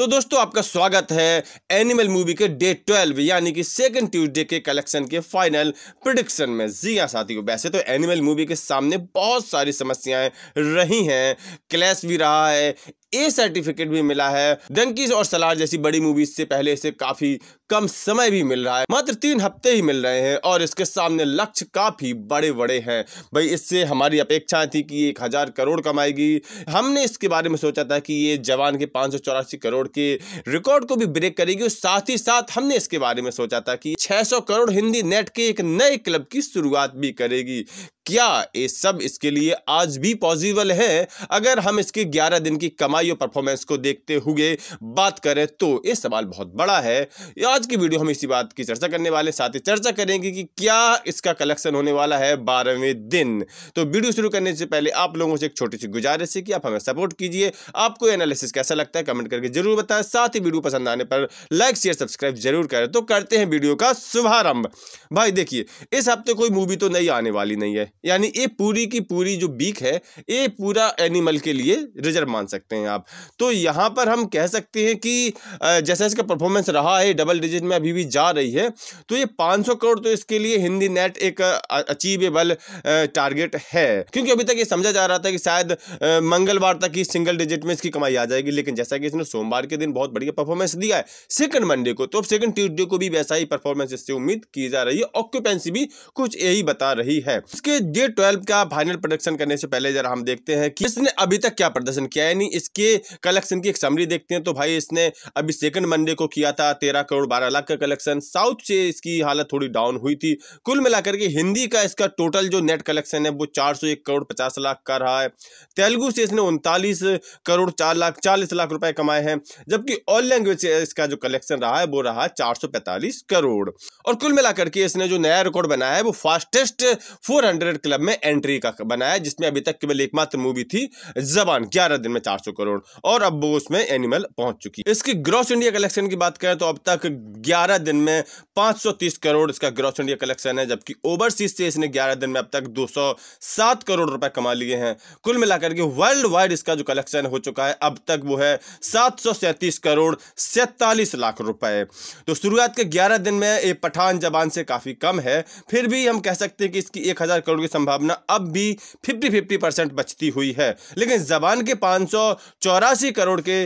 तो दोस्तों आपका स्वागत है एनिमल मूवी के डे ट्वेल्व यानी कि सेकंड ट्यूसडे के कलेक्शन के फाइनल प्रोडिक्शन में जी हाँ साथियों वैसे तो एनिमल मूवी के सामने बहुत सारी समस्याएं रही हैं क्लैश भी रहा है ए सर्टिफिकेट भी मिला है डंकीज और सलार जैसी बड़ी मूवीज से पहले इसे काफी कम समय भी मिल रहा है मात्र तीन हफ्ते ही मिल रहे हैं और इसके सामने लक्ष्य काफी बड़े बड़े हैं भाई इससे हमारी अपेक्षाएं थी कि एक हजार करोड़ कमाएगी हमने इसके बारे में सोचा था कि ये जवान के पांच करोड़ के रिकॉर्ड को भी ब्रेक करेगी और साथ ही साथ हमने इसके बारे में सोचा था कि छह करोड़ हिंदी नेट के एक नए क्लब की शुरुआत भी करेगी क्या ये सब इसके लिए आज भी पॉसिबल है अगर हम इसके 11 दिन की कमाई और परफॉर्मेंस को देखते हुए बात करें तो ये सवाल बहुत बड़ा है आज की वीडियो हम इसी बात की चर्चा करने वाले साथ ही चर्चा करेंगे कि क्या इसका कलेक्शन होने वाला है बारहवें दिन तो वीडियो शुरू करने से पहले आप लोगों से एक छोटी सी गुजारिश है कि आप हमें सपोर्ट कीजिए आपको एनालिसिस कैसा लगता है कमेंट करके जरूर बताएं साथ ही वीडियो पसंद आने पर लाइक शेयर सब्सक्राइब जरूर करें तो करते हैं वीडियो का शुभारंभ भाई देखिए इस हफ्ते कोई मूवी तो नहीं आने वाली नहीं है यानी ये पूरी की पूरी जो बीक है ये पूरा एनिमल के लिए रिजर्व मान सकते हैं आप तो यहाँ पर हम कह सकते हैं कि जैसा इसका परफॉर्मेंस रहा है डबल डिजिट में अभी भी जा रही है तो ये 500 करोड़ तो इसके लिए हिंदी नेट एक अचीवेबल टारगेट है क्योंकि अभी तक ये समझा जा रहा था कि शायद मंगलवार तक ही सिंगल डिजिट में इसकी कमाई आ जाएगी लेकिन जैसा कि इसने सोमवार के दिन बहुत बढ़िया परफॉर्मेंस दिया है सेकंड मंडे को तो सेकंड ट्यूजडे को भी वैसा ही परफॉर्मेंस इससे उम्मीद की जा रही है ऑक्यूपेंसी भी कुछ यही बता रही है इसके जे ट्वेल्व का फाइनल प्रोडक्शन करने से पहले जरा हम देखते हैं कि इसने अभी तक क्या प्रदर्शन किया यानी इसके कलेक्शन की एक समरी देखते हैं तो भाई इसने अभी सेकंड मंडे को किया था तेरह करोड़ बारह लाख का कलेक्शन साउथ से इसकी हालत थोड़ी डाउन हुई थी कुल मिलाकर के हिंदी का इसका टोटल जो नेट कलेक्शन है वो चार करोड़ पचास लाख का रहा है तेलुगु से इसने उनतालीस करोड़ चार लाख चालीस लाख रुपए कमाए हैं जबकि ऑल लैंग्वेज से इसका जो कलेक्शन रहा है वो रहा चार करोड़ और कुल मिलाकर के इसने जो नया रिकॉर्ड बनाया है वो फास्टेस्ट हंड्रेड क्लब में एंट्री का बनाया जिसमें अभी तक केवल एकमात्र मूवी थी जबान ग्यारह दिन में चार करोड़ और अब वो उसमें एनिमल पहुंच चुकी है इसकी ग्रॉस इंडिया कलेक्शन की बात करें तो अब तक ग्यारह दिन में पाँच करोड़ इसका ग्रॉस इंडिया कलेक्शन है जबकि ओवरसीज से इसने ग्यारह दिन में अब तक दो करोड़ रुपए कमा लिए हैं कुल मिलाकर के वर्ल्ड वाइड इसका जो कलेक्शन हो चुका है अब तक वो है सात करोड़ सैतालीस लाख रुपए तो शुरुआत के ग्यारह दिन में ये पठान जबान से काफ़ी कम है फिर भी हम कह सकते हैं कि इसकी एक हज़ार करोड़ करोड़ की संभावना अब भी फिफ्टी फिफ्टी परसेंट बचती हुई है लेकिन जबान के पाँच करोड़ के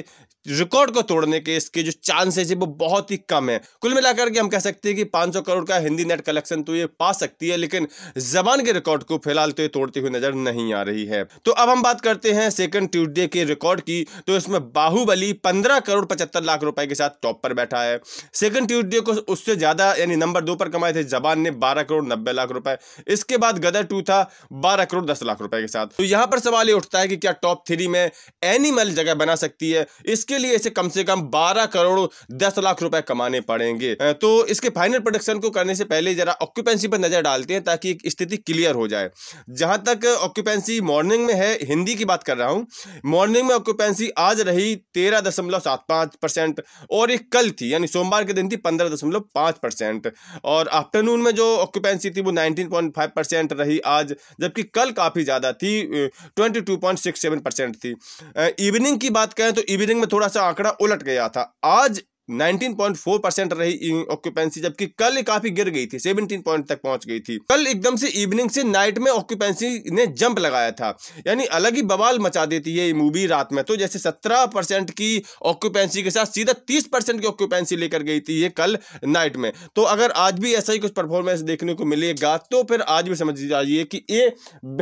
रिकॉर्ड को तोड़ने के इसके जो चांसेस है वो बहुत ही कम है कुल मिलाकर के हम कह सकते हैं कि 500 करोड़ का हिंदी नेट कलेक्शन तो ये पा सकती है लेकिन जबान के रिकॉर्ड को फिलहाल तो ये तोड़ती हुई नजर नहीं आ रही है तो अब हम बात करते हैं सेकंड ट्यूजडे के रिकॉर्ड की तो इसमें बाहुबली पंद्रह करोड़ पचहत्तर लाख रुपए के साथ टॉप पर बैठा है सेकंड ट्यूजडे को उससे ज्यादा यानी नंबर दो पर कमाए थे जबान ने बारह करोड़ नब्बे लाख रुपए इसके बाद गदर टू था बारह करोड़ दस लाख रुपए के साथ तो यहां पर सवाल ये उठता है कि क्या टॉप थ्री में एनिमल जगह बना सकती है इस इसके लिए इसे कम से कम बारह करोड़ दस लाख रुपए कमाने पड़ेंगे तो इसके फाइनल प्रोडक्शन को करने से पहले जरा ऑक्यूपेंसी पर नजर डालते हैं ताकि स्थिति क्लियर हो जाए जहां तक ऑक्यूपेंसी मॉर्निंग में है हिंदी की बात कर रहा हूं मॉर्निंग में ऑक्यूपेंसी आज रही तेरह दशमलव सात पाँच परसेंट और एक कल थी यानी सोमवार के दिन थी पंद्रह दशमलव पाँच परसेंट और आफ्टरनून में जो ऑक्यूपेंसी थी वो नाइनटीन पॉइंट फाइव परसेंट रही आज जबकि कल काफ़ी ज़्यादा थी twenty two point six seven percent थी इवनिंग की बात करें तो इवनिंग में थोड़ा थोड़ा सा आंकड़ा उलट गया था आज 19.4 परसेंट रही ऑक्यूपेंसी जबकि कल काफी गिर गई थी 17 पॉइंट तक पहुंच गई थी कल एकदम से इवनिंग से नाइट में ऑक्यूपेंसी ने जंप लगाया था यानी अलग ही बवाल मचा देती है ये मूवी रात में तो जैसे 17 परसेंट की ऑक्यूपेंसी के साथ सीधा 30 परसेंट की ऑक्यूपेंसी लेकर गई थी ये कल नाइट में तो अगर आज भी ऐसा ही कुछ परफॉर्मेंस देखने को मिलेगा तो फिर आज भी समझ जाइए कि ये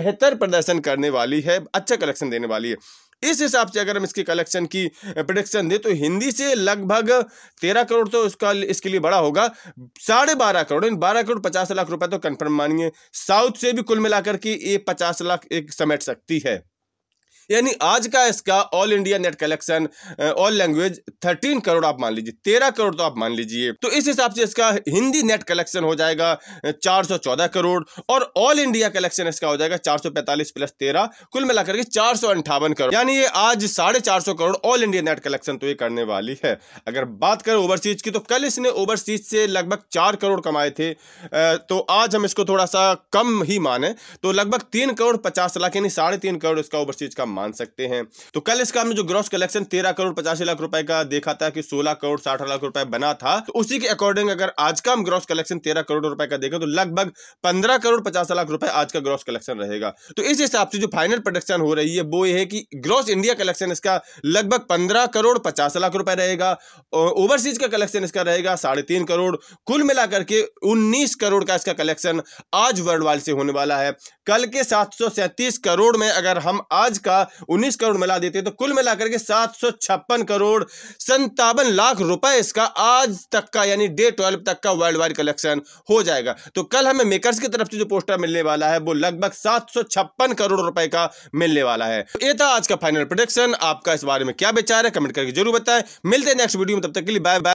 बेहतर प्रदर्शन करने वाली है अच्छा कलेक्शन देने वाली है इस हिसाब से अगर हम इसके कलेक्शन की प्रोडिक्शन दें तो हिंदी से लगभग तेरह करोड़ तो उसका इसके लिए बड़ा होगा साढ़े बारह करोड़ इन बारह करोड़ पचास लाख रुपए तो कंफर्म मानिए साउथ से भी कुल मिलाकर के ये पचास लाख एक समेट सकती है यानी आज का इसका all India net collection all language thirteen crore आप मान लीजिए तेरह करोड़ तो आप मान लीजिए तो इस हिसाब से इसका हिंदी नेट कलेक्शन हो जाएगा चार सौ चौदह करोड़ और ऑल इंडिया कलेक्शन इसका हो जाएगा चार सौ पैंतालीस प्लस तेरह कुल मिलाकर के चार सौ अंठावन करोड़ यानी ये आज साढ़े चार सौ crore all India net collection तो ये करने वाली है अगर बात करें ओवरसीज की तो कल इसने ओवरसीज से लगभग चार करोड़ कमाए थे तो आज हम इसको थोड़ा सा कम ही माने तो लगभग तीन करोड़ पचास लाख यानी साढ़े तीन करोड़ इसका ओवरसीज का मान सकते हैं तो कल इस काम में जो ग्रॉस कलेक्शन तेरह करोड़ पचासी लाख रुपए का देखा था कि सोलह करोड़ साठ लाख रुपए बना था तो उसी के अकॉर्डिंग अगर आज का हम ग्रॉस कलेक्शन तेरह करोड़ रुपए का देखें तो लगभग पंद्रह करोड़ पचास लाख रुपए आज का ग्रॉस कलेक्शन रहेगा तो इस हिसाब से जो फाइनल प्रोडक्शन हो रही है वो ये है कि ग्रॉस इंडिया कलेक्शन इसका लगभग पंद्रह करोड़ पचास लाख रुपए रहेगा ओवरसीज का कलेक्शन इसका रहेगा साढ़े करोड़ कुल मिलाकर के उन्नीस करोड़ का इसका कलेक्शन आज वर्ल्ड वाइड से होने वाला है कल के सात करोड़ में अगर हम आज का उन्नीस करोड़ मिला देते तो कुल मिलाकर के सात सौ छप्पन करोड़ संतावन लाख रुपए इसका आज तक का यानी डे ट्वेल्व तक का वर्ल्ड वाइड कलेक्शन हो जाएगा तो कल हमें मेकर्स की तरफ से जो पोस्टर मिलने वाला है वो लगभग सात करोड़ रुपए का मिलने वाला है ये था आज का फाइनल प्रोडक्शन आपका इस बारे में क्या विचार है कमेंट करके जरूर बताएं मिलते हैं नेक्स्ट वीडियो में तब तक के लिए बाय बाय